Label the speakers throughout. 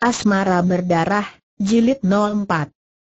Speaker 1: Asmara Berdarah, Jilid 04.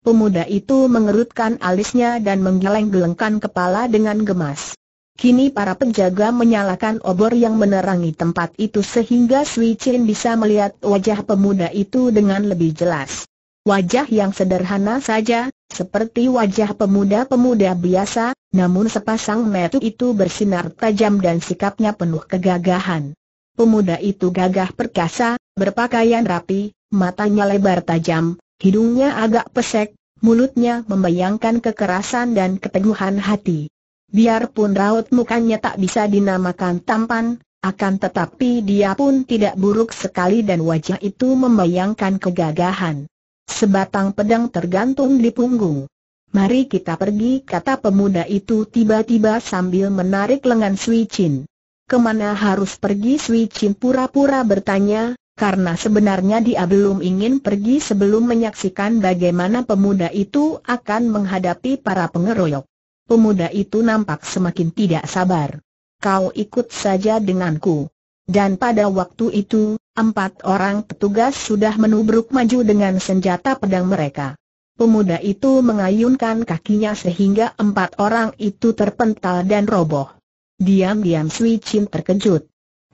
Speaker 1: Pemuda itu mengerutkan alisnya dan menggeleng-gelengkan kepala dengan gemas. Kini para penjaga menyalakan obor yang menerangi tempat itu sehingga Sui Chin bisa melihat wajah pemuda itu dengan lebih jelas. Wajah yang sederhana saja, seperti wajah pemuda-pemuda biasa, namun sepasang mata itu bersinar tajam dan sikapnya penuh kegagahan. Pemuda itu gagah perkasa, berpakaian rapi, matanya lebar tajam, hidungnya agak pesek, mulutnya membayangkan kekerasan dan keteguhan hati. Biarpun raut mukanya tak bisa dinamakan tampan, akan tetapi dia pun tidak buruk sekali dan wajah itu membayangkan kegagahan. Sebatang pedang tergantung di punggung. Mari kita pergi kata pemuda itu tiba-tiba sambil menarik lengan Sui Chin. Kemana harus pergi Sui Chin pura-pura bertanya, karena sebenarnya dia belum ingin pergi sebelum menyaksikan bagaimana pemuda itu akan menghadapi para pengeroyok. Pemuda itu nampak semakin tidak sabar. Kau ikut saja denganku. Dan pada waktu itu, empat orang petugas sudah menubruk maju dengan senjata pedang mereka. Pemuda itu mengayunkan kakinya sehingga empat orang itu terpental dan roboh. Diam-diam Sui Chin terkejut.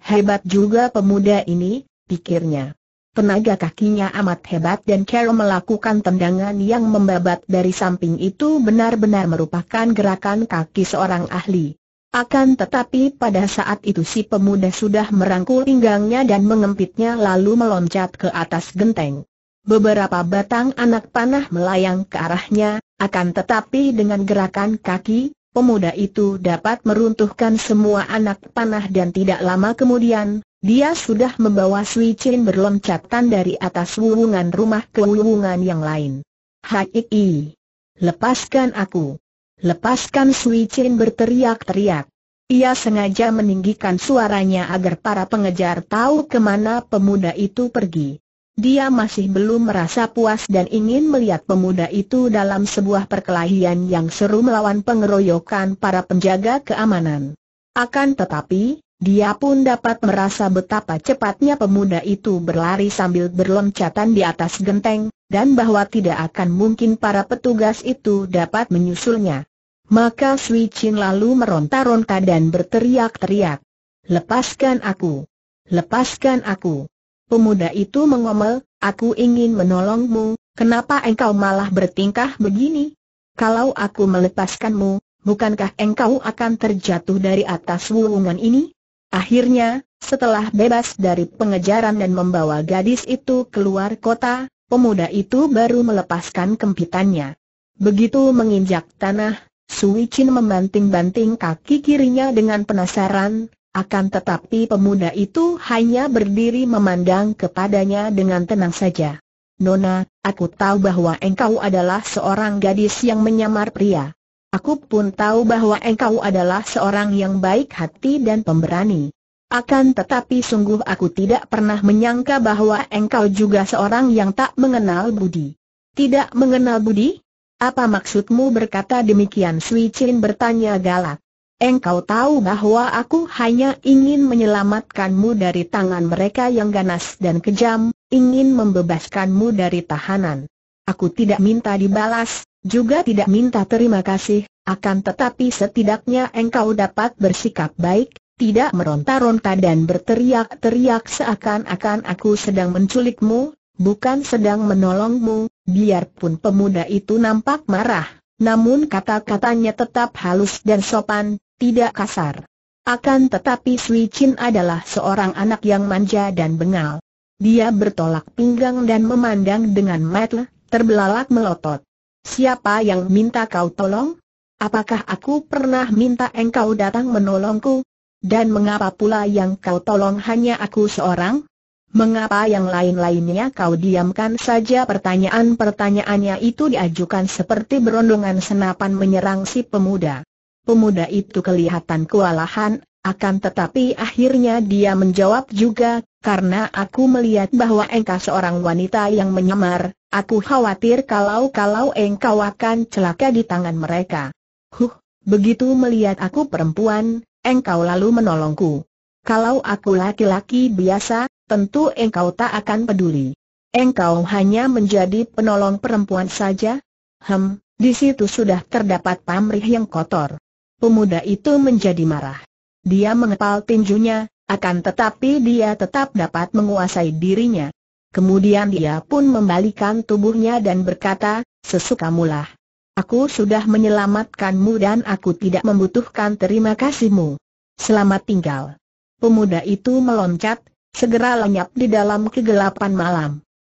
Speaker 1: Hebat juga pemuda ini, pikirnya. Tenaga kakinya amat hebat dan Carol melakukan tendangan yang membabat dari samping itu benar-benar merupakan gerakan kaki seorang ahli. Akan tetapi pada saat itu si pemuda sudah merangkul pinggangnya dan mengempitnya lalu meloncat ke atas genteng. Beberapa batang anak panah melayang ke arahnya, akan tetapi dengan gerakan kaki, pemuda itu dapat meruntuhkan semua anak panah dan tidak lama kemudian, dia sudah membawa Sui Chin berloncatan dari atas wulungan rumah ke wulungan yang lain. Hai, lepaskan aku. Lepaskan Sui Chin berteriak-teriak. Ia sengaja meninggikan suaranya agar para pengejar tahu kemana pemuda itu pergi. Dia masih belum merasa puas dan ingin melihat pemuda itu dalam sebuah perkelahian yang seru melawan pengeroyokan para penjaga keamanan. Akan tetapi, dia pun dapat merasa betapa cepatnya pemuda itu berlari sambil berloncatan di atas genteng, dan bahwa tidak akan mungkin para petugas itu dapat menyusulnya. Maka Sui Chin lalu meronta-ronta dan berteriak-teriak. Lepaskan aku! Lepaskan aku! Pemuda itu mengomel, aku ingin menolongmu, kenapa engkau malah bertingkah begini? Kalau aku melepaskanmu, bukankah engkau akan terjatuh dari atas wulungan ini? Akhirnya, setelah bebas dari pengejaran dan membawa gadis itu keluar kota, pemuda itu baru melepaskan kempitannya. Begitu menginjak tanah, Sui Chin membanting-banting kaki kirinya dengan penasaran, akan tetapi pemuda itu hanya berdiri memandang kepadanya dengan tenang saja. Nona, aku tahu bahwa engkau adalah seorang gadis yang menyamar pria. Aku pun tahu bahwa engkau adalah seorang yang baik hati dan pemberani. Akan tetapi sungguh aku tidak pernah menyangka bahwa engkau juga seorang yang tak mengenal budi. Tidak mengenal budi? Apa maksudmu berkata demikian Sui Chin bertanya galak. Engkau tahu bahwa aku hanya ingin menyelamatkanmu dari tangan mereka yang ganas dan kejam, ingin membebaskanmu dari tahanan. Aku tidak minta dibalas, juga tidak minta terima kasih, akan tetapi setidaknya engkau dapat bersikap baik, tidak meronta-ronta dan berteriak-teriak seakan-akan aku sedang menculikmu, bukan sedang menolongmu, biarpun pemuda itu nampak marah, namun kata-katanya tetap halus dan sopan, tidak kasar. Akan tetapi Sui Chin adalah seorang anak yang manja dan bengal. Dia bertolak pinggang dan memandang dengan mata terbelalak melotot. Siapa yang minta kau tolong? Apakah aku pernah minta engkau datang menolongku? Dan mengapa pula yang kau tolong hanya aku seorang? Mengapa yang lain-lainnya kau diamkan saja pertanyaan-pertanyaannya itu diajukan seperti berondongan senapan menyerang si pemuda. Pemuda itu kelihatan kewalahan, akan tetapi akhirnya dia menjawab juga, karena aku melihat bahwa engkau seorang wanita yang menyamar, aku khawatir kalau-kalau engkau akan celaka di tangan mereka. Huh, begitu melihat aku perempuan, engkau lalu menolongku. Kalau aku laki-laki biasa, tentu engkau tak akan peduli. Engkau hanya menjadi penolong perempuan saja? Hem, di situ sudah terdapat pamrih yang kotor. Pemuda itu menjadi marah. Dia mengepal tinjunya, akan tetapi dia tetap dapat menguasai dirinya. Kemudian dia pun membalikan tubuhnya dan berkata, sesukamulah. Aku sudah menyelamatkanmu dan aku tidak membutuhkan terima kasihmu. Selamat tinggal. Pemuda itu meloncat, segera lenyap di dalam kegelapan malam.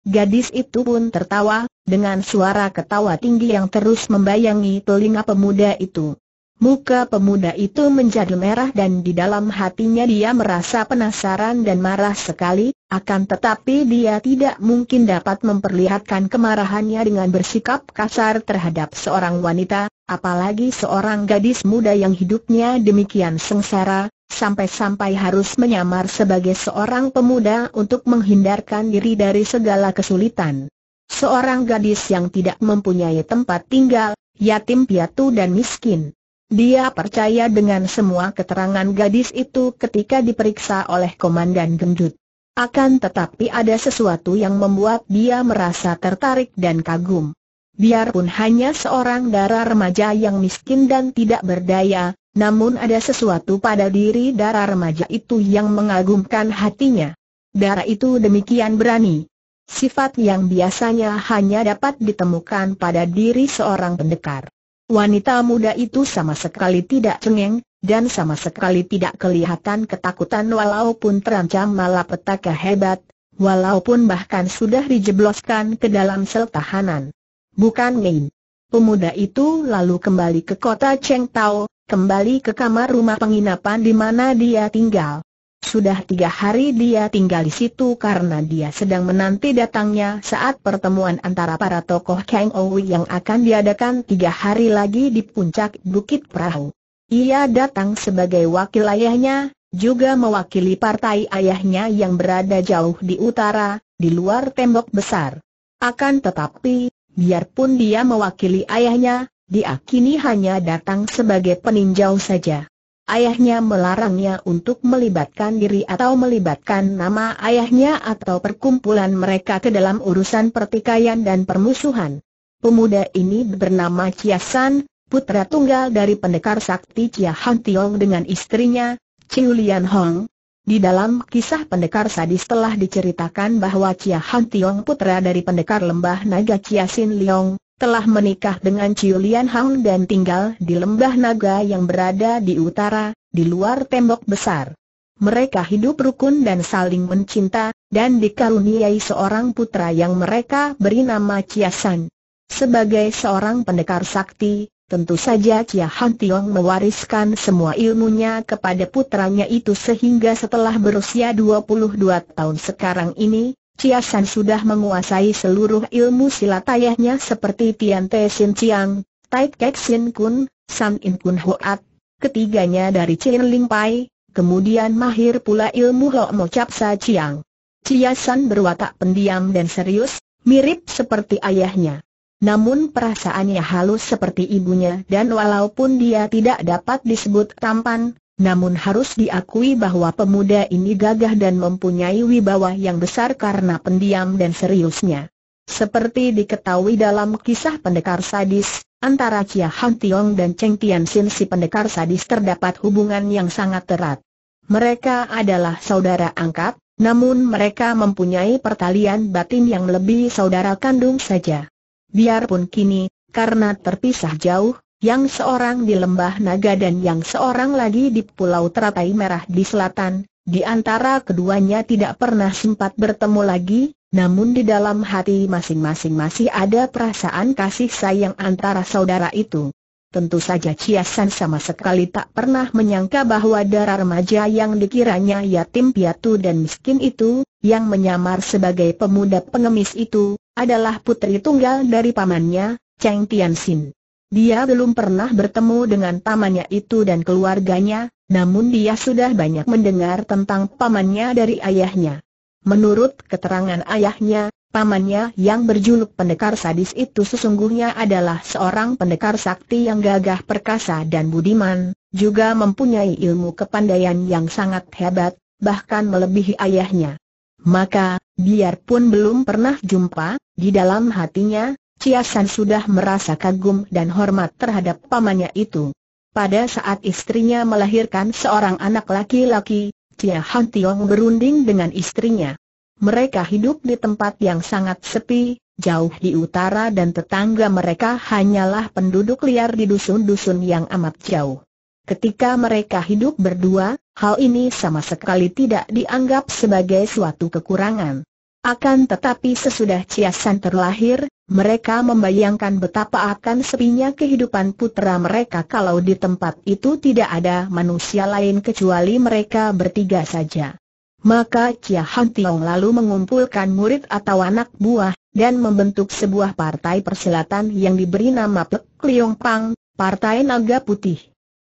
Speaker 1: Gadis itu pun tertawa, dengan suara ketawa tinggi yang terus membayangi telinga pemuda itu. Muka pemuda itu menjadi merah dan di dalam hatinya dia merasa penasaran dan marah sekali, akan tetapi dia tidak mungkin dapat memperlihatkan kemarahannya dengan bersikap kasar terhadap seorang wanita, apalagi seorang gadis muda yang hidupnya demikian sengsara, sampai-sampai harus menyamar sebagai seorang pemuda untuk menghindarkan diri dari segala kesulitan. Seorang gadis yang tidak mempunyai tempat tinggal, yatim piatu dan miskin. Dia percaya dengan semua keterangan gadis itu ketika diperiksa oleh Komandan Gendut. Akan tetapi ada sesuatu yang membuat dia merasa tertarik dan kagum. Biarpun hanya seorang darah remaja yang miskin dan tidak berdaya, namun ada sesuatu pada diri darah remaja itu yang mengagumkan hatinya. Darah itu demikian berani. Sifat yang biasanya hanya dapat ditemukan pada diri seorang pendekar. Wanita muda itu sama sekali tidak cengeng, dan sama sekali tidak kelihatan ketakutan walaupun terancam malapetaka hebat, walaupun bahkan sudah dijebloskan ke dalam sel tahanan. Bukan main. Pemuda itu lalu kembali ke kota Cheng Tao, kembali ke kamar rumah penginapan di mana dia tinggal. Sudah tiga hari dia tinggal di situ karena dia sedang menanti datangnya saat pertemuan antara para tokoh Kang Owi yang akan diadakan tiga hari lagi di puncak Bukit Perahu. Ia datang sebagai wakil ayahnya, juga mewakili partai ayahnya yang berada jauh di utara, di luar tembok besar. Akan tetapi, biarpun dia mewakili ayahnya, dia kini hanya datang sebagai peninjau saja ayahnya melarangnya untuk melibatkan diri atau melibatkan nama ayahnya atau perkumpulan mereka ke dalam urusan pertikaian dan permusuhan. Pemuda ini bernama San, putra tunggal dari pendekar sakti Chia Han Tiong dengan istrinya, Chiu Lian Hong. Di dalam kisah pendekar sadis telah diceritakan bahwa Chia Han Tiong putra dari pendekar lembah naga Chia Sin Leong, telah menikah dengan Lian Hang dan tinggal di lembah naga yang berada di utara, di luar tembok besar. Mereka hidup rukun dan saling mencinta, dan dikaruniai seorang putra yang mereka beri nama San. Sebagai seorang pendekar sakti, tentu saja Chia Han Tiong mewariskan semua ilmunya kepada putranya itu sehingga setelah berusia 22 tahun sekarang ini, Chia San sudah menguasai seluruh ilmu silat ayahnya seperti Tian Te Sin Chiang, Tai Kek Sin Kun, San In Kun Hoat, ketiganya dari Chin Ling Pai, kemudian mahir pula ilmu Ho Mo Chap Sa Chiang. Chia San berwatak pendiam dan serius, mirip seperti ayahnya. Namun perasaannya halus seperti ibunya dan walaupun dia tidak dapat disebut tampan, namun harus diakui bahwa pemuda ini gagah dan mempunyai wibawa yang besar karena pendiam dan seriusnya. Seperti diketahui dalam kisah pendekar sadis, antara Chia Han Tiong dan Cheng Tian Sin si pendekar sadis terdapat hubungan yang sangat erat. Mereka adalah saudara angkat, namun mereka mempunyai pertalian batin yang lebih saudara kandung saja. Biarpun kini, karena terpisah jauh, yang seorang di Lembah Naga dan yang seorang lagi di Pulau Teratai Merah di selatan, di antara keduanya tidak pernah sempat bertemu lagi, namun di dalam hati masing-masing masih ada perasaan kasih sayang antara saudara itu. Tentu saja San sama sekali tak pernah menyangka bahwa darah remaja yang dikiranya yatim piatu dan miskin itu, yang menyamar sebagai pemuda pengemis itu, adalah putri tunggal dari pamannya, Cheng Tianxin. Dia belum pernah bertemu dengan pamannya itu dan keluarganya, namun dia sudah banyak mendengar tentang pamannya dari ayahnya. Menurut keterangan ayahnya, pamannya yang berjuluk pendekar sadis itu sesungguhnya adalah seorang pendekar sakti yang gagah perkasa dan budiman, juga mempunyai ilmu kepandaian yang sangat hebat, bahkan melebihi ayahnya. Maka, biarpun belum pernah jumpa, di dalam hatinya, San sudah merasa kagum dan hormat terhadap pamannya itu. Pada saat istrinya melahirkan seorang anak laki-laki, Cia Han Tiong berunding dengan istrinya. Mereka hidup di tempat yang sangat sepi, jauh di utara dan tetangga mereka hanyalah penduduk liar di dusun-dusun yang amat jauh. Ketika mereka hidup berdua, hal ini sama sekali tidak dianggap sebagai suatu kekurangan. Akan tetapi sesudah Ciasan terlahir, mereka membayangkan betapa akan sepinya kehidupan putra mereka kalau di tempat itu tidak ada manusia lain kecuali mereka bertiga saja. Maka Cia Han Tiong lalu mengumpulkan murid atau anak buah, dan membentuk sebuah partai persilatan yang diberi nama Pek Liong Pang, Partai Naga Putih.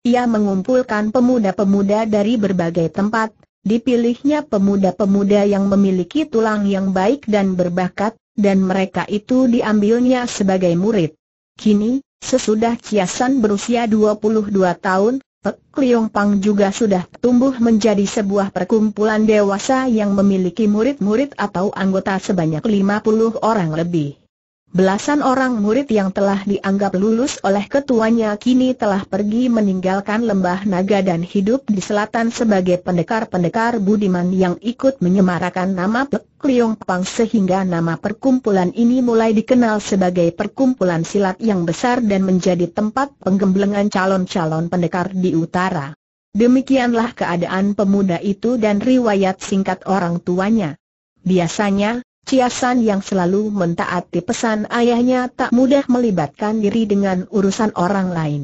Speaker 1: Ia mengumpulkan pemuda-pemuda dari berbagai tempat, dipilihnya pemuda-pemuda yang memiliki tulang yang baik dan berbakat, dan mereka itu diambilnya sebagai murid. Kini, sesudah Ciasan berusia 22 tahun, Pek Liong Pang juga sudah tumbuh menjadi sebuah perkumpulan dewasa yang memiliki murid-murid atau anggota sebanyak 50 orang lebih. Belasan orang murid yang telah dianggap lulus oleh ketuanya kini telah pergi meninggalkan lembah naga dan hidup di selatan sebagai pendekar-pendekar budiman yang ikut menyemarakan nama Pek Liong Pang sehingga nama perkumpulan ini mulai dikenal sebagai perkumpulan silat yang besar dan menjadi tempat penggemblengan calon-calon pendekar di utara. Demikianlah keadaan pemuda itu dan riwayat singkat orang tuanya. Biasanya, Ciasan yang selalu mentaati pesan ayahnya tak mudah melibatkan diri dengan urusan orang lain.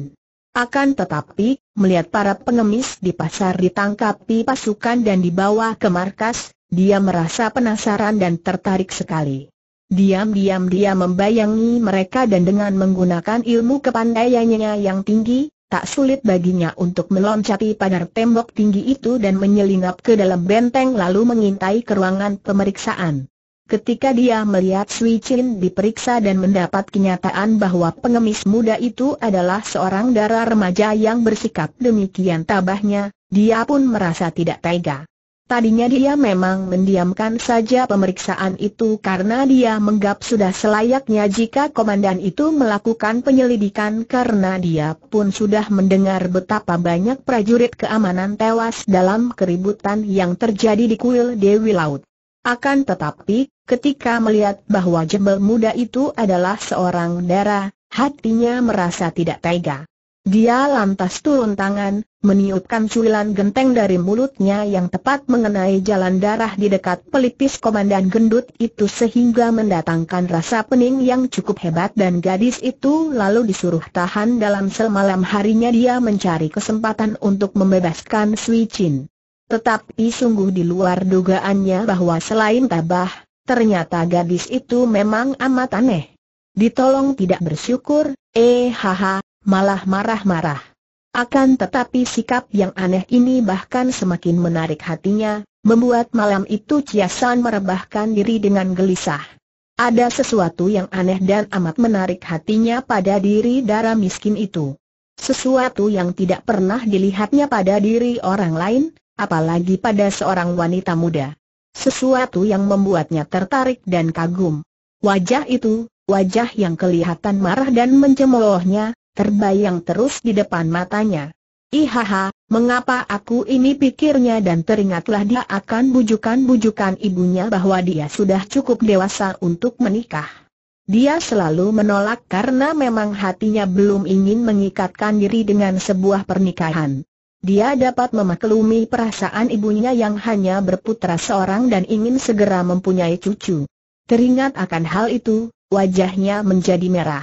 Speaker 1: Akan tetapi, melihat para pengemis di pasar ditangkapi pasukan dan dibawa ke markas, dia merasa penasaran dan tertarik sekali. Diam-diam dia membayangi mereka dan dengan menggunakan ilmu kepandaiannya yang tinggi, tak sulit baginya untuk meloncati pagar tembok tinggi itu dan menyelinap ke dalam benteng lalu mengintai ke ruangan pemeriksaan. Ketika dia melihat Sui Chin diperiksa dan mendapat kenyataan bahwa pengemis muda itu adalah seorang darah remaja yang bersikap demikian tabahnya, dia pun merasa tidak tega. Tadinya dia memang mendiamkan saja pemeriksaan itu karena dia menganggap sudah selayaknya jika komandan itu melakukan penyelidikan karena dia pun sudah mendengar betapa banyak prajurit keamanan tewas dalam keributan yang terjadi di kuil Dewi Laut. Akan tetapi, Ketika melihat bahwa jebel muda itu adalah seorang darah, hatinya merasa tidak tega. Dia lantas turun tangan, meniupkan cuilan genteng dari mulutnya yang tepat mengenai jalan darah di dekat pelipis komandan gendut itu sehingga mendatangkan rasa pening yang cukup hebat dan gadis itu lalu disuruh tahan dalam semalam harinya dia mencari kesempatan untuk membebaskan Sui Chin. Tetapi sungguh di luar dugaannya bahwa selain tabah, Ternyata gadis itu memang amat aneh. Ditolong tidak bersyukur, eh haha, malah marah-marah. Akan tetapi sikap yang aneh ini bahkan semakin menarik hatinya, membuat malam itu Ciasan merebahkan diri dengan gelisah. Ada sesuatu yang aneh dan amat menarik hatinya pada diri darah miskin itu. Sesuatu yang tidak pernah dilihatnya pada diri orang lain, apalagi pada seorang wanita muda. Sesuatu yang membuatnya tertarik dan kagum. Wajah itu, wajah yang kelihatan marah dan mencemoohnya, terbayang terus di depan matanya. Ihaha, mengapa aku ini pikirnya dan teringatlah dia akan bujukan-bujukan ibunya bahwa dia sudah cukup dewasa untuk menikah. Dia selalu menolak karena memang hatinya belum ingin mengikatkan diri dengan sebuah pernikahan. Dia dapat memaklumi perasaan ibunya yang hanya berputra seorang dan ingin segera mempunyai cucu. Teringat akan hal itu, wajahnya menjadi merah.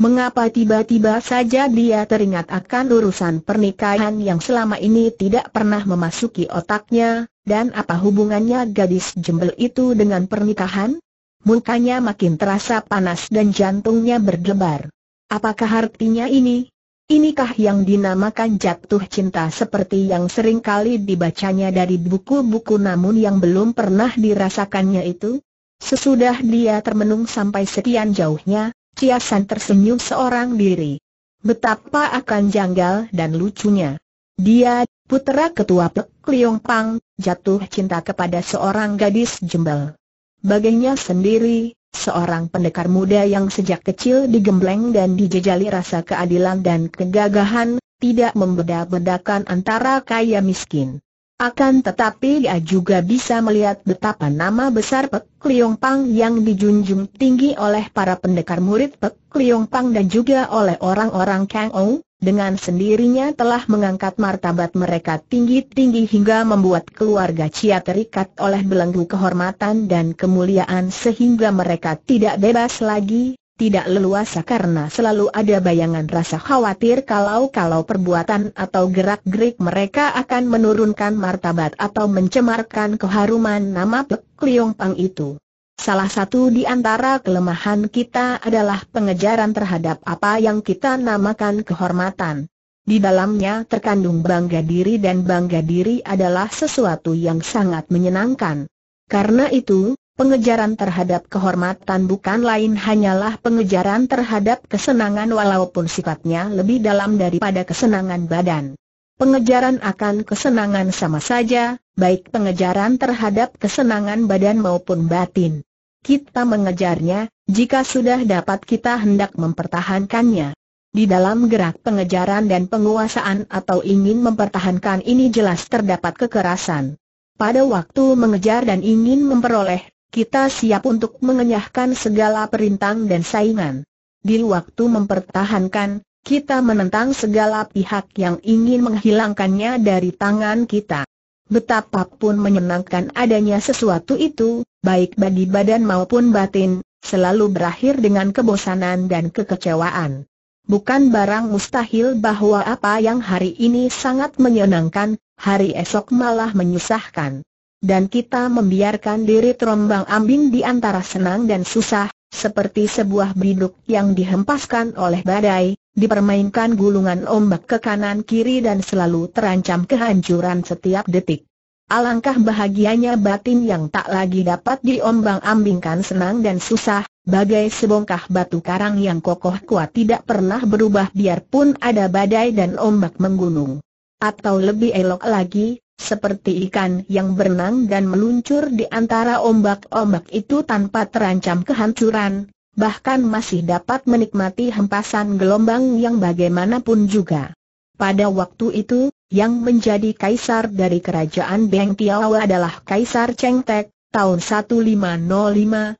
Speaker 1: Mengapa tiba-tiba saja dia teringat akan urusan pernikahan yang selama ini tidak pernah memasuki otaknya, dan apa hubungannya gadis jembel itu dengan pernikahan? Mukanya makin terasa panas dan jantungnya berdebar. Apakah artinya ini, Inikah yang dinamakan jatuh cinta seperti yang sering kali dibacanya dari buku-buku namun yang belum pernah dirasakannya itu? Sesudah dia termenung sampai sekian jauhnya, Ciasan tersenyum seorang diri. Betapa akan janggal dan lucunya. Dia, putera ketua Pek Liong Pang, jatuh cinta kepada seorang gadis jembel. Baginya sendiri, Seorang pendekar muda yang sejak kecil digembleng dan dijejali rasa keadilan dan kegagahan, tidak membeda-bedakan antara kaya miskin. Akan tetapi dia juga bisa melihat betapa nama besar Pek Liong Pang yang dijunjung tinggi oleh para pendekar murid Pek Liong Pang dan juga oleh orang-orang Kang Ou, dengan sendirinya telah mengangkat martabat mereka tinggi-tinggi hingga membuat keluarga Cia terikat oleh belenggu kehormatan dan kemuliaan sehingga mereka tidak bebas lagi, tidak leluasa karena selalu ada bayangan rasa khawatir kalau-kalau perbuatan atau gerak-gerik mereka akan menurunkan martabat atau mencemarkan keharuman nama Pek Liong Pang itu. Salah satu di antara kelemahan kita adalah pengejaran terhadap apa yang kita namakan kehormatan. Di dalamnya terkandung bangga diri dan bangga diri adalah sesuatu yang sangat menyenangkan. Karena itu, pengejaran terhadap kehormatan bukan lain hanyalah pengejaran terhadap kesenangan walaupun sifatnya lebih dalam daripada kesenangan badan. Pengejaran akan kesenangan sama saja, baik pengejaran terhadap kesenangan badan maupun batin kita mengejarnya, jika sudah dapat kita hendak mempertahankannya. Di dalam gerak pengejaran dan penguasaan atau ingin mempertahankan ini jelas terdapat kekerasan. Pada waktu mengejar dan ingin memperoleh, kita siap untuk mengenyahkan segala perintang dan saingan. Di waktu mempertahankan, kita menentang segala pihak yang ingin menghilangkannya dari tangan kita. Betapapun menyenangkan adanya sesuatu itu, baik bagi badan maupun batin, selalu berakhir dengan kebosanan dan kekecewaan. Bukan barang mustahil bahwa apa yang hari ini sangat menyenangkan, hari esok malah menyusahkan. Dan kita membiarkan diri terombang ambing di antara senang dan susah, seperti sebuah biduk yang dihempaskan oleh badai, dipermainkan gulungan ombak ke kanan kiri dan selalu terancam kehancuran setiap detik. Alangkah bahagianya batin yang tak lagi dapat diombang-ambingkan senang dan susah, bagai sebongkah batu karang yang kokoh kuat tidak pernah berubah biarpun ada badai dan ombak menggunung. Atau lebih elok lagi, seperti ikan yang berenang dan meluncur di antara ombak-ombak itu tanpa terancam kehancuran, bahkan masih dapat menikmati hempasan gelombang yang bagaimanapun juga. Pada waktu itu, yang menjadi kaisar dari kerajaan Beng adalah Kaisar Cheng Tek, tahun 1505-1520.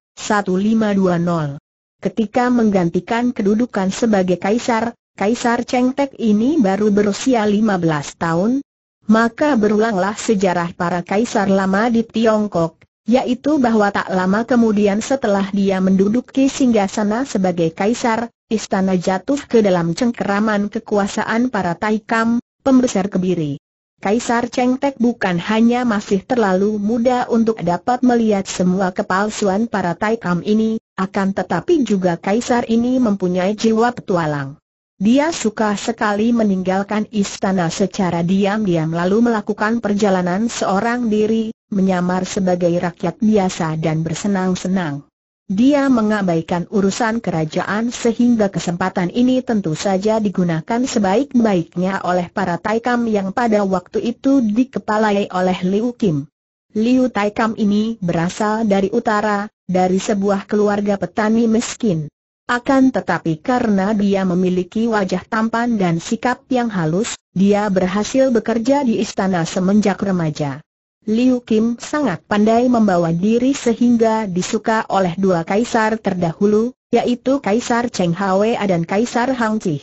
Speaker 1: Ketika menggantikan kedudukan sebagai kaisar, Kaisar Cheng Tek ini baru berusia 15 tahun, maka berulanglah sejarah para kaisar lama di Tiongkok, yaitu bahwa tak lama kemudian setelah dia menduduki singgasana sebagai kaisar, istana jatuh ke dalam cengkeraman kekuasaan para Taikam, pembesar kebiri. Kaisar Cheng Tek bukan hanya masih terlalu muda untuk dapat melihat semua kepalsuan para Taikam ini, akan tetapi juga Kaisar ini mempunyai jiwa petualang. Dia suka sekali meninggalkan istana secara diam-diam lalu melakukan perjalanan seorang diri, menyamar sebagai rakyat biasa dan bersenang-senang. Dia mengabaikan urusan kerajaan sehingga kesempatan ini tentu saja digunakan sebaik-baiknya oleh para Taikam yang pada waktu itu dikepalai oleh Liu Kim. Liu Taikam ini berasal dari utara, dari sebuah keluarga petani miskin. Akan tetapi karena dia memiliki wajah tampan dan sikap yang halus, dia berhasil bekerja di istana semenjak remaja. Liu Kim sangat pandai membawa diri sehingga disuka oleh dua kaisar terdahulu, yaitu Kaisar Cheng Hwa dan Kaisar Hang Chi.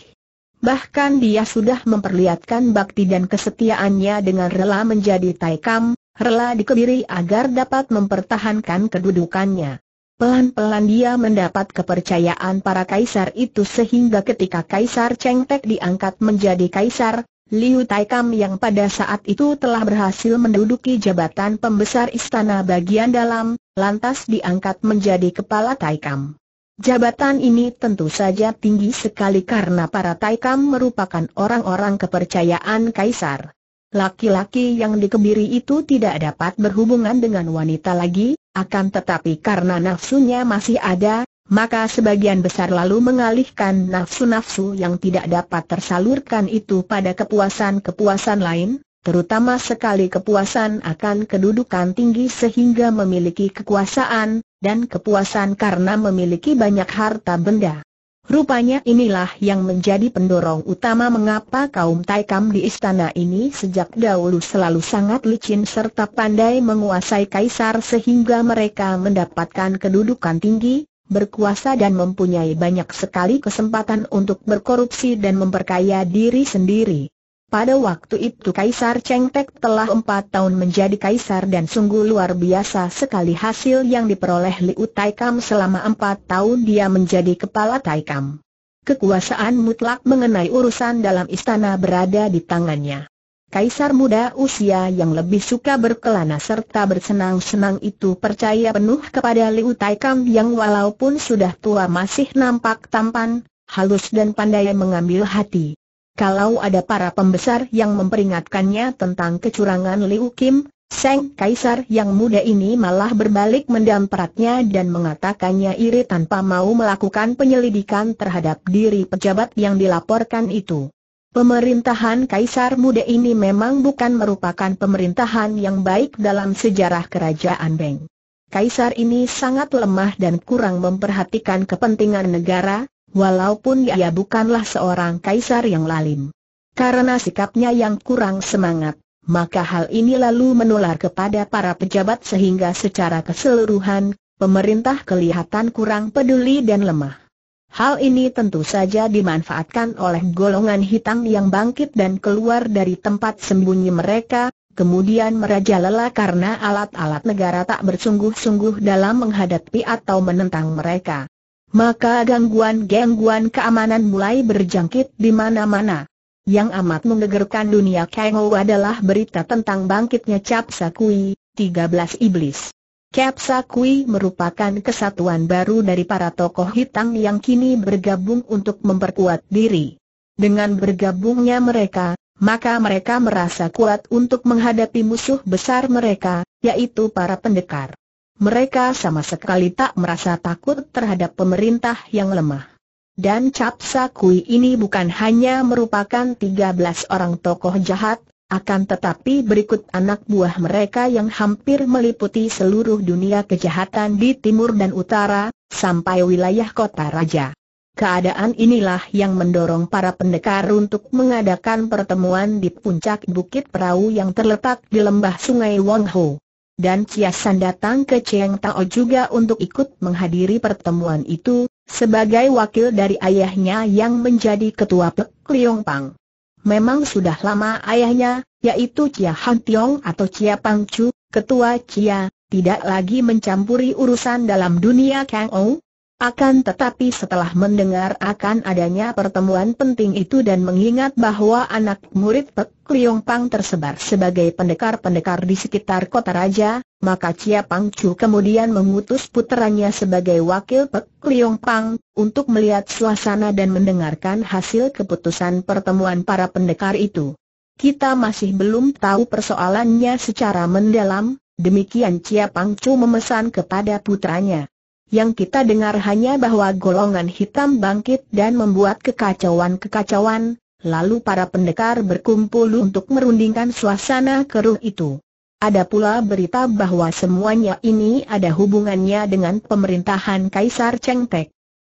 Speaker 1: Bahkan dia sudah memperlihatkan bakti dan kesetiaannya dengan rela menjadi taikam, rela dikebiri agar dapat mempertahankan kedudukannya. Pelan-pelan dia mendapat kepercayaan para kaisar itu sehingga ketika Kaisar Cheng Tek diangkat menjadi kaisar, Liu Taikam yang pada saat itu telah berhasil menduduki jabatan pembesar istana bagian dalam, lantas diangkat menjadi kepala Taikam. Jabatan ini tentu saja tinggi sekali karena para Taikam merupakan orang-orang kepercayaan kaisar. Laki-laki yang dikebiri itu tidak dapat berhubungan dengan wanita lagi, akan tetapi karena nafsunya masih ada, maka sebagian besar lalu mengalihkan nafsu-nafsu yang tidak dapat tersalurkan itu pada kepuasan-kepuasan lain, terutama sekali kepuasan akan kedudukan tinggi sehingga memiliki kekuasaan, dan kepuasan karena memiliki banyak harta benda. Rupanya inilah yang menjadi pendorong utama mengapa kaum Taikam di istana ini sejak dahulu selalu sangat licin serta pandai menguasai kaisar sehingga mereka mendapatkan kedudukan tinggi, berkuasa dan mempunyai banyak sekali kesempatan untuk berkorupsi dan memperkaya diri sendiri. Pada waktu itu Kaisar Cheng Tek telah empat tahun menjadi kaisar dan sungguh luar biasa sekali hasil yang diperoleh Liu Taikam selama empat tahun dia menjadi kepala Taikam. Kekuasaan mutlak mengenai urusan dalam istana berada di tangannya. Kaisar muda usia yang lebih suka berkelana serta bersenang-senang itu percaya penuh kepada Liu Taikam yang walaupun sudah tua masih nampak tampan, halus dan pandai mengambil hati. Kalau ada para pembesar yang memperingatkannya tentang kecurangan Liu Kim, Seng Kaisar yang muda ini malah berbalik mendampratnya dan mengatakannya iri tanpa mau melakukan penyelidikan terhadap diri pejabat yang dilaporkan itu. Pemerintahan Kaisar Muda ini memang bukan merupakan pemerintahan yang baik dalam sejarah kerajaan Beng. Kaisar ini sangat lemah dan kurang memperhatikan kepentingan negara, walaupun ia bukanlah seorang kaisar yang lalim. Karena sikapnya yang kurang semangat, maka hal ini lalu menular kepada para pejabat sehingga secara keseluruhan, pemerintah kelihatan kurang peduli dan lemah. Hal ini tentu saja dimanfaatkan oleh golongan hitam yang bangkit dan keluar dari tempat sembunyi mereka, kemudian merajalela karena alat-alat negara tak bersungguh-sungguh dalam menghadapi atau menentang mereka. Maka gangguan-gangguan keamanan mulai berjangkit di mana-mana. Yang amat mengegerkan dunia Kang adalah berita tentang bangkitnya Cap Sakui, 13 iblis. Kep Sakui merupakan kesatuan baru dari para tokoh hitam yang kini bergabung untuk memperkuat diri. Dengan bergabungnya mereka, maka mereka merasa kuat untuk menghadapi musuh besar mereka, yaitu para pendekar. Mereka sama sekali tak merasa takut terhadap pemerintah yang lemah. Dan Cap Kui ini bukan hanya merupakan 13 orang tokoh jahat, akan tetapi berikut anak buah mereka yang hampir meliputi seluruh dunia kejahatan di timur dan utara, sampai wilayah kota raja. Keadaan inilah yang mendorong para pendekar untuk mengadakan pertemuan di puncak bukit perahu yang terletak di lembah sungai Wangho. Dan Ciasan datang ke Cheng Tao juga untuk ikut menghadiri pertemuan itu, sebagai wakil dari ayahnya yang menjadi ketua Pek Liong Pang memang sudah lama ayahnya, yaitu Chia Han Tiong atau Chia Pang Chu, ketua Chia, tidak lagi mencampuri urusan dalam dunia Kang Ou. Akan tetapi setelah mendengar akan adanya pertemuan penting itu dan mengingat bahwa anak murid Pek Liong Pang tersebar sebagai pendekar-pendekar di sekitar kota raja, maka Chia Pang Chu kemudian mengutus puterannya sebagai wakil Pek Liong Pang untuk melihat suasana dan mendengarkan hasil keputusan pertemuan para pendekar itu. Kita masih belum tahu persoalannya secara mendalam, demikian Chia Pang Chu memesan kepada putranya. Yang kita dengar hanya bahwa golongan hitam bangkit dan membuat kekacauan-kekacauan, lalu para pendekar berkumpul untuk merundingkan suasana keruh itu. Ada pula berita bahwa semuanya ini ada hubungannya dengan pemerintahan Kaisar Cheng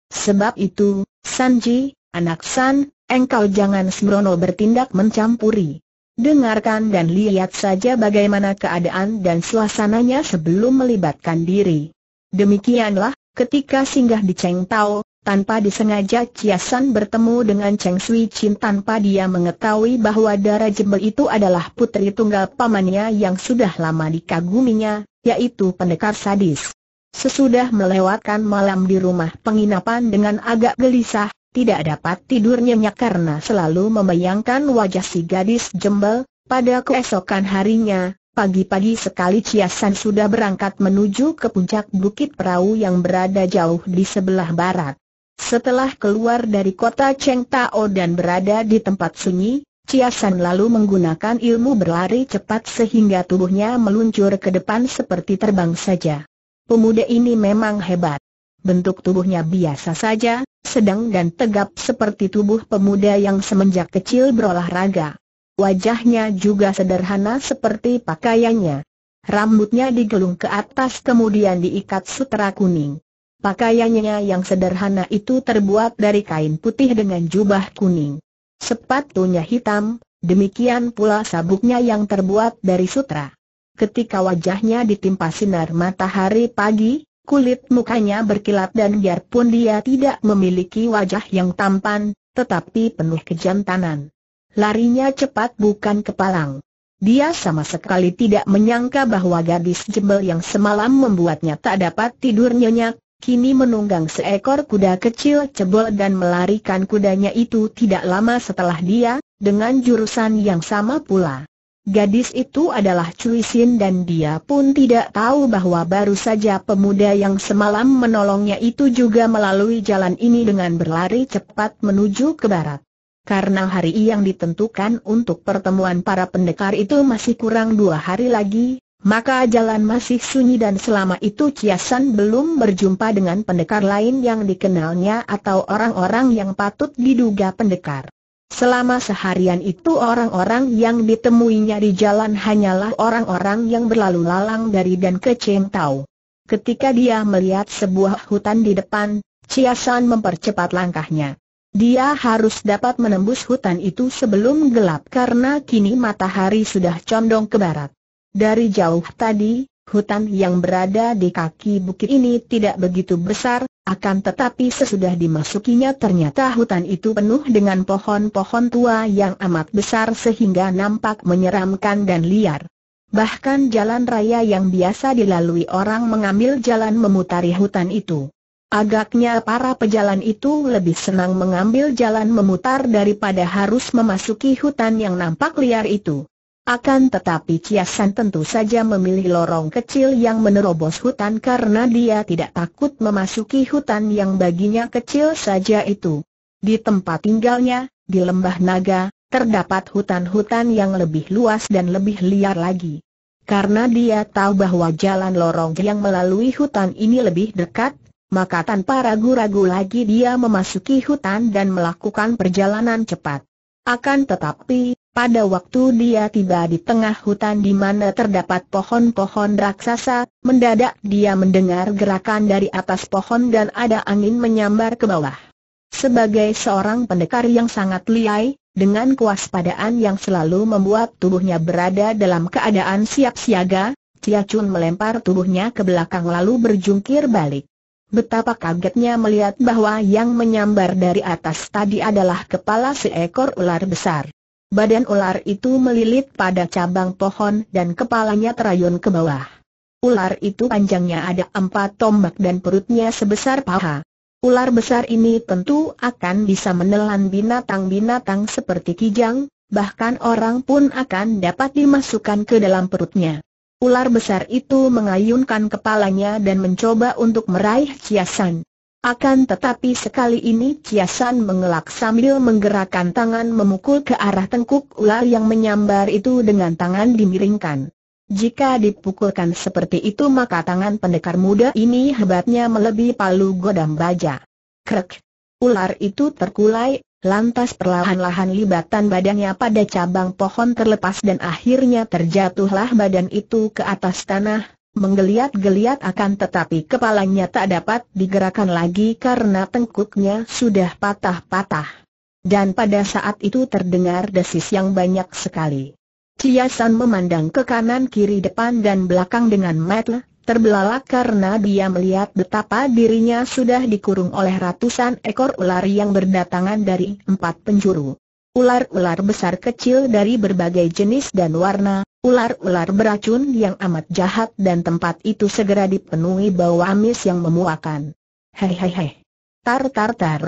Speaker 1: Sebab itu, Sanji, anak San, engkau jangan sembrono bertindak mencampuri. Dengarkan dan lihat saja bagaimana keadaan dan suasananya sebelum melibatkan diri. Demikianlah, ketika singgah di Cheng Tao, tanpa disengaja Chiasan bertemu dengan Cheng Sui Chin tanpa dia mengetahui bahwa darah jembel itu adalah putri tunggal pamannya yang sudah lama dikaguminya, yaitu pendekar sadis. Sesudah melewatkan malam di rumah penginapan dengan agak gelisah, tidak dapat tidur nyenyak karena selalu membayangkan wajah si gadis jembel, pada keesokan harinya, Pagi-pagi sekali Chiasan sudah berangkat menuju ke puncak Bukit Perahu yang berada jauh di sebelah barat. Setelah keluar dari kota Cheng Tao dan berada di tempat sunyi, Chia San lalu menggunakan ilmu berlari cepat sehingga tubuhnya meluncur ke depan seperti terbang saja. Pemuda ini memang hebat. Bentuk tubuhnya biasa saja, sedang dan tegap seperti tubuh pemuda yang semenjak kecil berolahraga. Wajahnya juga sederhana seperti pakaiannya. Rambutnya digelung ke atas kemudian diikat sutra kuning. Pakaiannya yang sederhana itu terbuat dari kain putih dengan jubah kuning. Sepatunya hitam, demikian pula sabuknya yang terbuat dari sutra. Ketika wajahnya ditimpa sinar matahari pagi, kulit mukanya berkilat dan biarpun dia tidak memiliki wajah yang tampan, tetapi penuh kejantanan. Larinya cepat bukan kepalang. Dia sama sekali tidak menyangka bahwa gadis jembel yang semalam membuatnya tak dapat tidur nyenyak, kini menunggang seekor kuda kecil cebol dan melarikan kudanya itu tidak lama setelah dia, dengan jurusan yang sama pula. Gadis itu adalah Cui Sin dan dia pun tidak tahu bahwa baru saja pemuda yang semalam menolongnya itu juga melalui jalan ini dengan berlari cepat menuju ke barat. Karena hari yang ditentukan untuk pertemuan para pendekar itu masih kurang dua hari lagi, maka jalan masih sunyi dan selama itu Ciasan belum berjumpa dengan pendekar lain yang dikenalnya atau orang-orang yang patut diduga pendekar. Selama seharian itu orang-orang yang ditemuinya di jalan hanyalah orang-orang yang berlalu lalang dari dan ke Cengtau. Ketika dia melihat sebuah hutan di depan, Ciasan mempercepat langkahnya. Dia harus dapat menembus hutan itu sebelum gelap karena kini matahari sudah condong ke barat. Dari jauh tadi, hutan yang berada di kaki bukit ini tidak begitu besar, akan tetapi sesudah dimasukinya ternyata hutan itu penuh dengan pohon-pohon tua yang amat besar sehingga nampak menyeramkan dan liar. Bahkan jalan raya yang biasa dilalui orang mengambil jalan memutari hutan itu. Agaknya para pejalan itu lebih senang mengambil jalan memutar daripada harus memasuki hutan yang nampak liar itu. Akan tetapi Ciasan tentu saja memilih lorong kecil yang menerobos hutan karena dia tidak takut memasuki hutan yang baginya kecil saja itu. Di tempat tinggalnya, di Lembah Naga, terdapat hutan-hutan yang lebih luas dan lebih liar lagi. Karena dia tahu bahwa jalan lorong yang melalui hutan ini lebih dekat, maka tanpa ragu-ragu lagi dia memasuki hutan dan melakukan perjalanan cepat. Akan tetapi, pada waktu dia tiba di tengah hutan di mana terdapat pohon-pohon raksasa, mendadak dia mendengar gerakan dari atas pohon dan ada angin menyambar ke bawah. Sebagai seorang pendekar yang sangat liai, dengan kewaspadaan yang selalu membuat tubuhnya berada dalam keadaan siap siaga, Cia Chun melempar tubuhnya ke belakang lalu berjungkir balik. Betapa kagetnya melihat bahwa yang menyambar dari atas tadi adalah kepala seekor ular besar. Badan ular itu melilit pada cabang pohon dan kepalanya terayun ke bawah. Ular itu panjangnya ada empat tombak dan perutnya sebesar paha. Ular besar ini tentu akan bisa menelan binatang-binatang seperti kijang, bahkan orang pun akan dapat dimasukkan ke dalam perutnya. Ular besar itu mengayunkan kepalanya dan mencoba untuk meraih hiasan. Akan tetapi sekali ini Ciasan mengelak sambil menggerakkan tangan memukul ke arah tengkuk ular yang menyambar itu dengan tangan dimiringkan. Jika dipukulkan seperti itu maka tangan pendekar muda ini hebatnya melebihi palu godam baja. Krek! Ular itu terkulai, lantas perlahan-lahan libatan badannya pada cabang pohon terlepas dan akhirnya terjatuhlah badan itu ke atas tanah, menggeliat-geliat akan tetapi kepalanya tak dapat digerakkan lagi karena tengkuknya sudah patah-patah. Dan pada saat itu terdengar desis yang banyak sekali. Ciasan memandang ke kanan kiri depan dan belakang dengan mata terbelalak karena dia melihat betapa dirinya sudah dikurung oleh ratusan ekor ular yang berdatangan dari empat penjuru. Ular-ular besar kecil dari berbagai jenis dan warna, ular-ular beracun yang amat jahat dan tempat itu segera dipenuhi bau amis yang memuakan. Hei hei hei. Tar tar tar.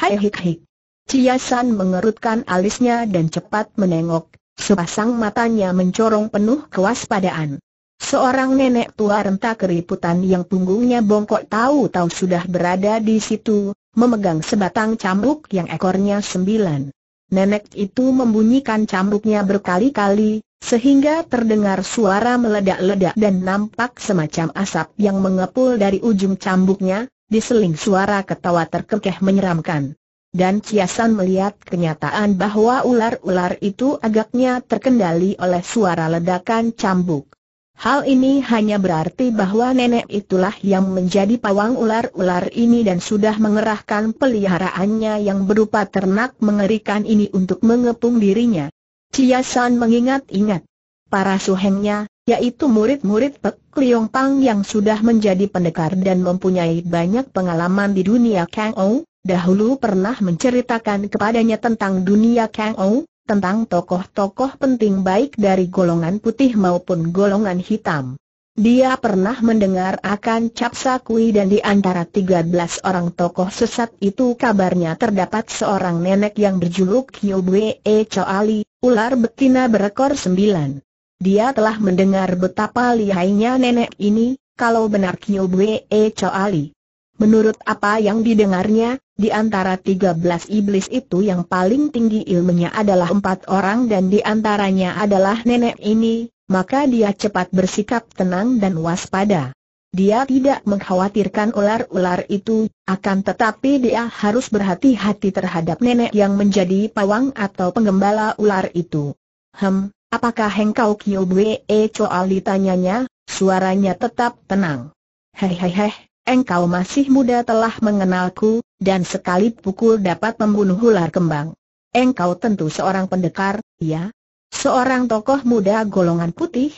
Speaker 1: Hei hik hik. Ciasan mengerutkan alisnya dan cepat menengok, sepasang matanya mencorong penuh kewaspadaan. Seorang nenek tua renta keriputan yang punggungnya bongkok tahu-tahu sudah berada di situ, memegang sebatang cambuk yang ekornya sembilan. Nenek itu membunyikan cambuknya berkali-kali, sehingga terdengar suara meledak-ledak dan nampak semacam asap yang mengepul dari ujung cambuknya, diseling suara ketawa terkekeh menyeramkan. Dan Ciasan melihat kenyataan bahwa ular-ular itu agaknya terkendali oleh suara ledakan cambuk. Hal ini hanya berarti bahwa nenek itulah yang menjadi pawang ular-ular ini dan sudah mengerahkan peliharaannya yang berupa ternak mengerikan ini untuk mengepung dirinya. Chia mengingat-ingat. Para suhengnya, yaitu murid-murid Pek Liong Pang yang sudah menjadi pendekar dan mempunyai banyak pengalaman di dunia Kang Ou, dahulu pernah menceritakan kepadanya tentang dunia Kang Ou, tentang tokoh-tokoh penting baik dari golongan putih maupun golongan hitam. Dia pernah mendengar akan Cap Sakui dan di antara 13 orang tokoh sesat itu kabarnya terdapat seorang nenek yang berjuluk Kyobwe Choali, ular betina berekor sembilan. Dia telah mendengar betapa lihainya nenek ini, kalau benar Kyobwe Choali. Menurut apa yang didengarnya, di antara 13 iblis itu yang paling tinggi ilmunya adalah empat orang dan di antaranya adalah nenek ini, maka dia cepat bersikap tenang dan waspada. Dia tidak mengkhawatirkan ular-ular itu, akan tetapi dia harus berhati-hati terhadap nenek yang menjadi pawang atau penggembala ular itu. Hem, apakah engkau Kiu Bwe Choal ditanyanya, suaranya tetap tenang. Hehehe, engkau masih muda telah mengenalku, dan sekali pukul dapat membunuh ular kembang. Engkau tentu seorang pendekar, ya? Seorang tokoh muda golongan putih?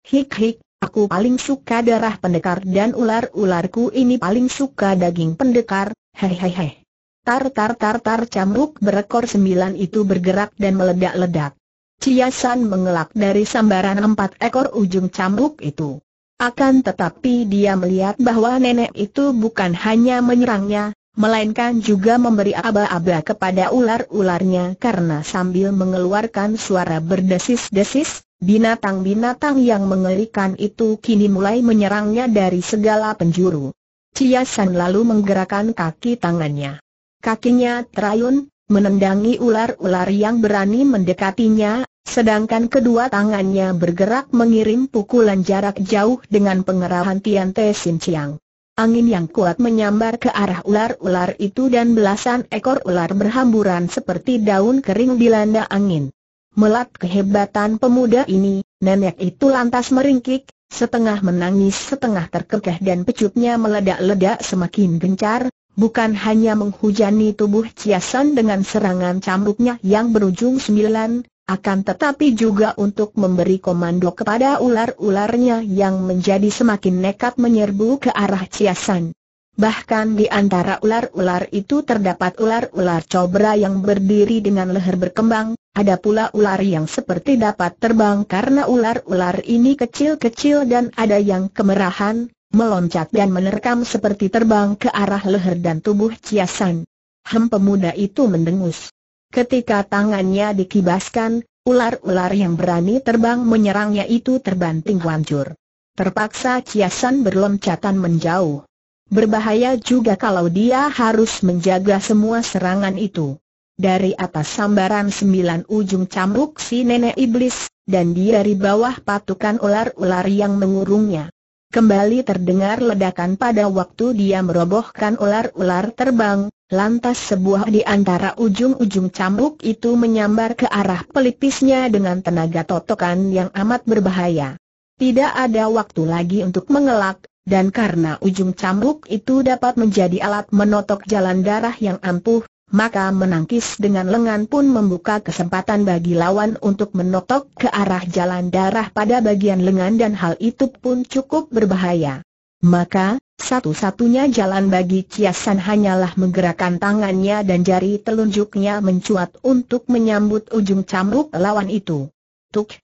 Speaker 1: Hik-hik, aku paling suka darah pendekar dan ular-ularku ini paling suka daging pendekar, hehehe. Tar tar tar tar camruk berekor sembilan itu bergerak dan meledak-ledak. Ciasan mengelak dari sambaran empat ekor ujung camruk itu. Akan tetapi dia melihat bahwa nenek itu bukan hanya menyerangnya, melainkan juga memberi aba-aba kepada ular-ularnya karena sambil mengeluarkan suara berdesis-desis, binatang-binatang yang mengerikan itu kini mulai menyerangnya dari segala penjuru. Chia San lalu menggerakkan kaki tangannya. Kakinya terayun, menendangi ular-ular yang berani mendekatinya, sedangkan kedua tangannya bergerak mengirim pukulan jarak jauh dengan pengerahan Tian Te Sin Chiang. Angin yang kuat menyambar ke arah ular-ular itu dan belasan ekor ular berhamburan seperti daun kering dilanda angin. Melat kehebatan pemuda ini, nenek itu lantas meringkik, setengah menangis setengah terkekeh dan pecutnya meledak-ledak semakin gencar, bukan hanya menghujani tubuh Ciasan dengan serangan cambuknya yang berujung sembilan, akan tetapi juga untuk memberi komando kepada ular-ularnya yang menjadi semakin nekat menyerbu ke arah Ciasan. Bahkan di antara ular-ular itu terdapat ular-ular cobra yang berdiri dengan leher berkembang, ada pula ular yang seperti dapat terbang karena ular-ular ini kecil-kecil dan ada yang kemerahan, meloncat dan menerkam seperti terbang ke arah leher dan tubuh Ciasan. Hem pemuda itu mendengus. Ketika tangannya dikibaskan, ular-ular yang berani terbang menyerangnya itu terbanting wancur. Terpaksa Ciasan berloncatan menjauh. Berbahaya juga kalau dia harus menjaga semua serangan itu. Dari atas sambaran sembilan ujung cambuk si nenek iblis, dan dia dari bawah patukan ular-ular yang mengurungnya. Kembali terdengar ledakan pada waktu dia merobohkan ular-ular terbang, lantas sebuah di antara ujung-ujung cambuk itu menyambar ke arah pelipisnya dengan tenaga totokan yang amat berbahaya. Tidak ada waktu lagi untuk mengelak, dan karena ujung cambuk itu dapat menjadi alat menotok jalan darah yang ampuh, maka menangkis dengan lengan pun membuka kesempatan bagi lawan untuk menotok ke arah jalan darah pada bagian lengan dan hal itu pun cukup berbahaya. Maka, satu-satunya jalan bagi Kiasan hanyalah menggerakkan tangannya dan jari telunjuknya mencuat untuk menyambut ujung cambuk lawan itu. Tuk!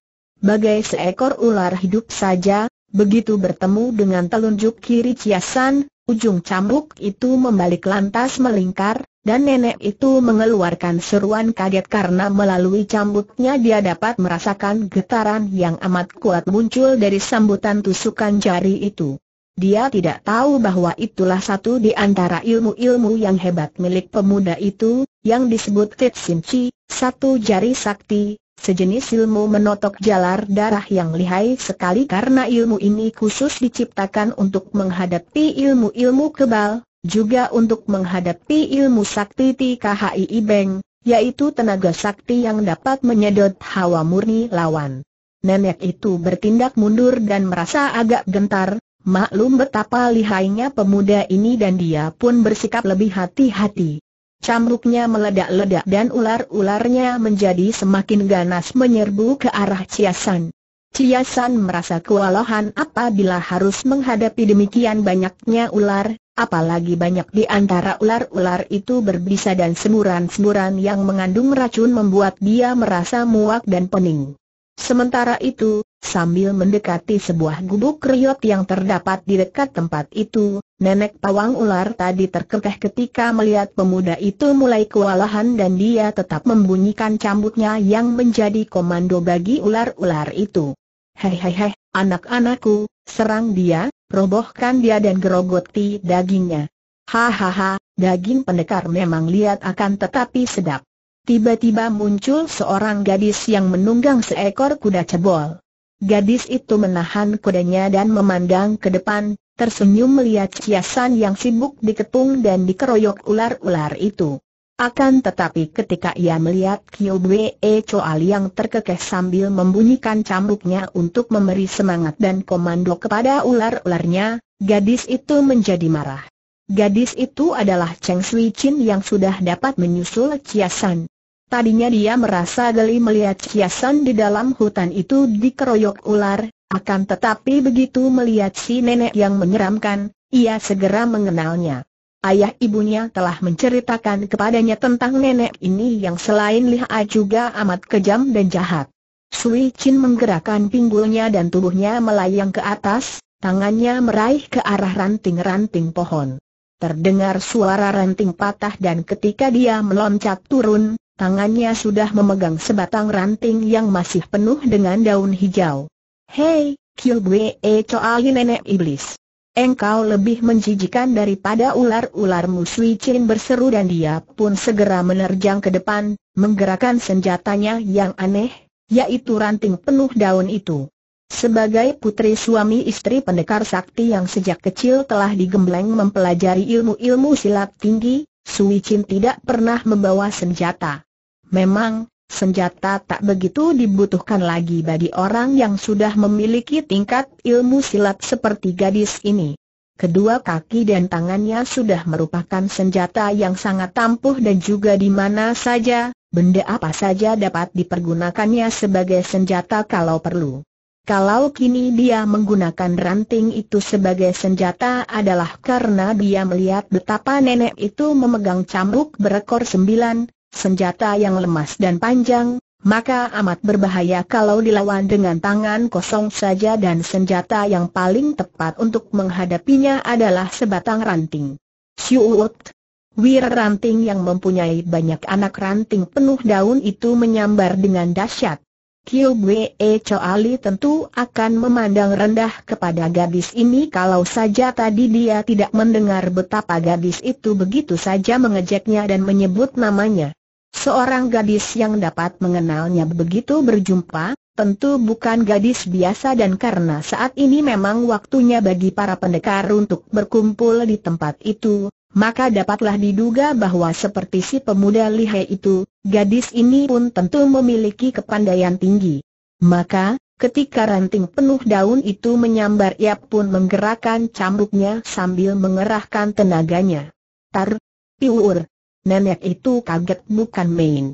Speaker 1: Bagai seekor ular hidup saja, begitu bertemu dengan telunjuk kiri Kiasan, ujung cambuk itu membalik lantas melingkar, dan nenek itu mengeluarkan seruan kaget karena melalui cambuknya dia dapat merasakan getaran yang amat kuat muncul dari sambutan tusukan jari itu. Dia tidak tahu bahwa itulah satu di antara ilmu-ilmu yang hebat milik pemuda itu, yang disebut Titsin satu jari sakti, sejenis ilmu menotok jalar darah yang lihai sekali karena ilmu ini khusus diciptakan untuk menghadapi ilmu-ilmu kebal, juga untuk menghadapi ilmu sakti TKHI Ibeng, yaitu tenaga sakti yang dapat menyedot hawa murni lawan. Nenek itu bertindak mundur dan merasa agak gentar, maklum betapa lihainya pemuda ini dan dia pun bersikap lebih hati-hati. Camruknya meledak-ledak dan ular-ularnya menjadi semakin ganas menyerbu ke arah Ciasan. Ciasan merasa kewalahan apabila harus menghadapi demikian banyaknya ular, Apalagi banyak di antara ular-ular itu berbisa dan semburan-semburan yang mengandung racun membuat dia merasa muak dan pening. Sementara itu, sambil mendekati sebuah gubuk riot yang terdapat di dekat tempat itu, nenek pawang ular tadi terkekeh ketika melihat pemuda itu mulai kewalahan dan dia tetap membunyikan cambuknya yang menjadi komando bagi ular-ular itu. Hei hei hei, anak-anakku, Serang dia, robohkan dia dan gerogoti dagingnya. Hahaha, daging pendekar memang lihat akan tetapi sedap. Tiba-tiba muncul seorang gadis yang menunggang seekor kuda cebol. Gadis itu menahan kudanya dan memandang ke depan, tersenyum melihat Ciasan yang sibuk diketung dan dikeroyok ular-ular itu. Akan tetapi ketika ia melihat E Choal yang terkekeh sambil membunyikan cambuknya untuk memberi semangat dan komando kepada ular-ularnya, gadis itu menjadi marah. Gadis itu adalah Cheng Sui Chin yang sudah dapat menyusul San. Tadinya dia merasa geli melihat San di dalam hutan itu dikeroyok ular, akan tetapi begitu melihat si nenek yang menyeramkan, ia segera mengenalnya. Ayah ibunya telah menceritakan kepadanya tentang nenek ini yang selain lihai juga amat kejam dan jahat. Sui Chin menggerakkan pinggulnya dan tubuhnya melayang ke atas, tangannya meraih ke arah ranting-ranting pohon. Terdengar suara ranting patah dan ketika dia meloncat turun, tangannya sudah memegang sebatang ranting yang masih penuh dengan daun hijau. Hei, Kyo Bwe eh, Choai Nenek Iblis. Engkau lebih menjijikan daripada ular-ularmu Sui Chin berseru dan dia pun segera menerjang ke depan, menggerakkan senjatanya yang aneh, yaitu ranting penuh daun itu. Sebagai putri suami istri pendekar sakti yang sejak kecil telah digembleng mempelajari ilmu-ilmu silat tinggi, Sui Chin tidak pernah membawa senjata. Memang, Senjata tak begitu dibutuhkan lagi bagi orang yang sudah memiliki tingkat ilmu silat seperti gadis ini. Kedua kaki dan tangannya sudah merupakan senjata yang sangat tampuh dan juga di mana saja, benda apa saja dapat dipergunakannya sebagai senjata kalau perlu. Kalau kini dia menggunakan ranting itu sebagai senjata adalah karena dia melihat betapa nenek itu memegang cambuk berekor sembilan, senjata yang lemas dan panjang, maka amat berbahaya kalau dilawan dengan tangan kosong saja dan senjata yang paling tepat untuk menghadapinya adalah sebatang ranting. Siuut! Wira ranting yang mempunyai banyak anak ranting penuh daun itu menyambar dengan dahsyat. Kyubwe Choali tentu akan memandang rendah kepada gadis ini kalau saja tadi dia tidak mendengar betapa gadis itu begitu saja mengejeknya dan menyebut namanya. Seorang gadis yang dapat mengenalnya begitu berjumpa, tentu bukan gadis biasa dan karena saat ini memang waktunya bagi para pendekar untuk berkumpul di tempat itu, maka dapatlah diduga bahwa seperti si pemuda lihai itu, gadis ini pun tentu memiliki kepandaian tinggi. Maka, ketika ranting penuh daun itu menyambar ia pun menggerakkan cambuknya sambil mengerahkan tenaganya. Tar, piur, nenek itu kaget bukan main.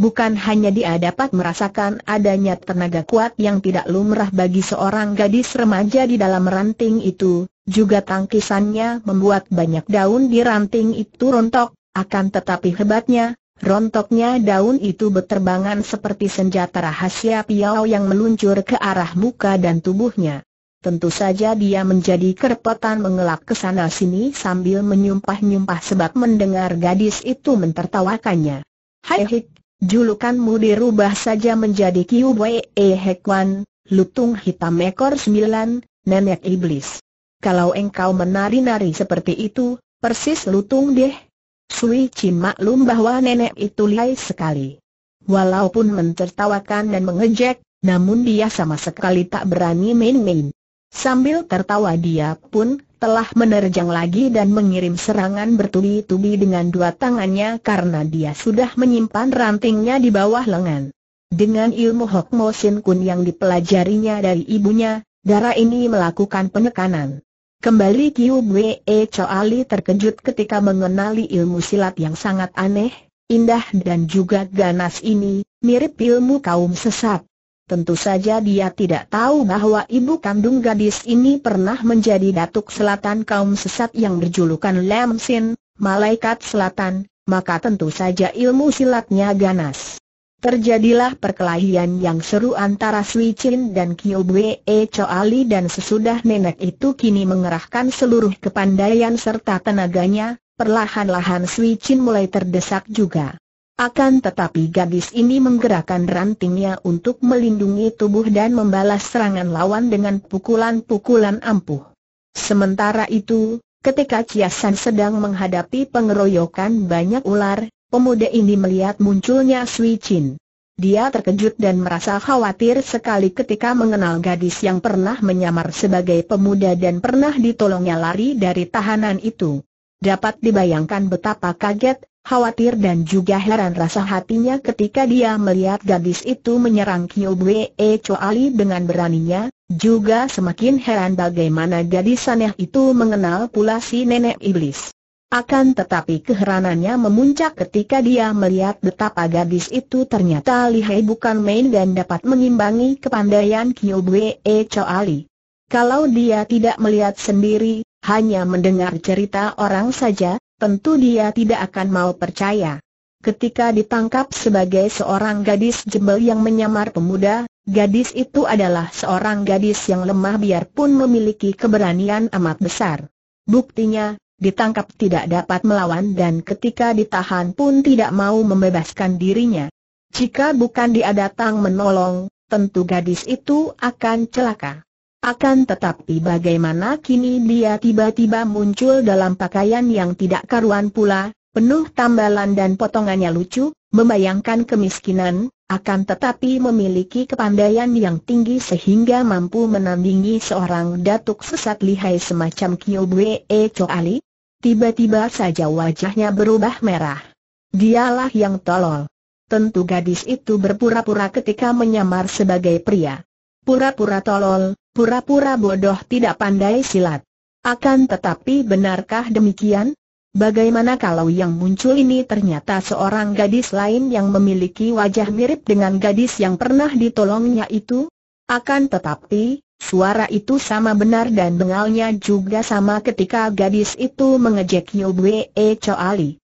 Speaker 1: Bukan hanya dia dapat merasakan adanya tenaga kuat yang tidak lumrah bagi seorang gadis remaja di dalam ranting itu, juga tangkisannya membuat banyak daun di ranting itu rontok, akan tetapi hebatnya, rontoknya daun itu berterbangan seperti senjata rahasia piau yang meluncur ke arah muka dan tubuhnya. Tentu saja dia menjadi kerepotan mengelak ke sana sini sambil menyumpah-nyumpah sebab mendengar gadis itu mentertawakannya. Hai hik, julukanmu dirubah saja menjadi Kiu Wei E Hekwan, lutung hitam ekor sembilan, nenek iblis. Kalau engkau menari-nari seperti itu, persis lutung deh. Sui Chin maklum bahwa nenek itu lihai sekali. Walaupun mentertawakan dan mengejek, namun dia sama sekali tak berani main-main. Sambil tertawa dia pun telah menerjang lagi dan mengirim serangan bertubi-tubi dengan dua tangannya karena dia sudah menyimpan rantingnya di bawah lengan. Dengan ilmu Hokmo Kun yang dipelajarinya dari ibunya, darah ini melakukan penekanan. Kembali Kiu Bwe e Ali terkejut ketika mengenali ilmu silat yang sangat aneh, indah dan juga ganas ini, mirip ilmu kaum sesat. Tentu saja dia tidak tahu bahwa ibu kandung gadis ini pernah menjadi datuk selatan kaum sesat yang berjulukan Lam Sin, Malaikat Selatan, maka tentu saja ilmu silatnya ganas. Terjadilah perkelahian yang seru antara Sui Chin dan Kiu Cho Ali dan sesudah nenek itu kini mengerahkan seluruh kepandaian serta tenaganya, perlahan-lahan Sui Chin mulai terdesak juga. Akan tetapi gadis ini menggerakkan rantingnya untuk melindungi tubuh dan membalas serangan lawan dengan pukulan-pukulan ampuh. Sementara itu, ketika Chiasan sedang menghadapi pengeroyokan banyak ular, pemuda ini melihat munculnya Sui Chin. Dia terkejut dan merasa khawatir sekali ketika mengenal gadis yang pernah menyamar sebagai pemuda dan pernah ditolongnya lari dari tahanan itu. Dapat dibayangkan betapa kaget khawatir dan juga heran rasa hatinya ketika dia melihat gadis itu menyerang Kio Bwe Choali dengan beraninya, juga semakin heran bagaimana gadis aneh itu mengenal pula si nenek iblis. Akan tetapi keheranannya memuncak ketika dia melihat betapa gadis itu ternyata lihai bukan main dan dapat mengimbangi kepandaian Kyobwe E. Choali. Kalau dia tidak melihat sendiri, hanya mendengar cerita orang saja, tentu dia tidak akan mau percaya. Ketika ditangkap sebagai seorang gadis jebel yang menyamar pemuda, gadis itu adalah seorang gadis yang lemah biarpun memiliki keberanian amat besar. Buktinya, ditangkap tidak dapat melawan dan ketika ditahan pun tidak mau membebaskan dirinya. Jika bukan dia datang menolong, tentu gadis itu akan celaka. Akan tetapi bagaimana kini dia tiba-tiba muncul dalam pakaian yang tidak karuan pula, penuh tambalan dan potongannya lucu, membayangkan kemiskinan, akan tetapi memiliki kepandaian yang tinggi sehingga mampu menandingi seorang datuk sesat lihai semacam Kyobwe E. Ali. Tiba-tiba saja wajahnya berubah merah. Dialah yang tolol. Tentu gadis itu berpura-pura ketika menyamar sebagai pria. Pura-pura tolol, pura-pura bodoh tidak pandai silat. Akan tetapi benarkah demikian? Bagaimana kalau yang muncul ini ternyata seorang gadis lain yang memiliki wajah mirip dengan gadis yang pernah ditolongnya itu? Akan tetapi, suara itu sama benar dan bengalnya juga sama ketika gadis itu mengejek Yobwe Ali.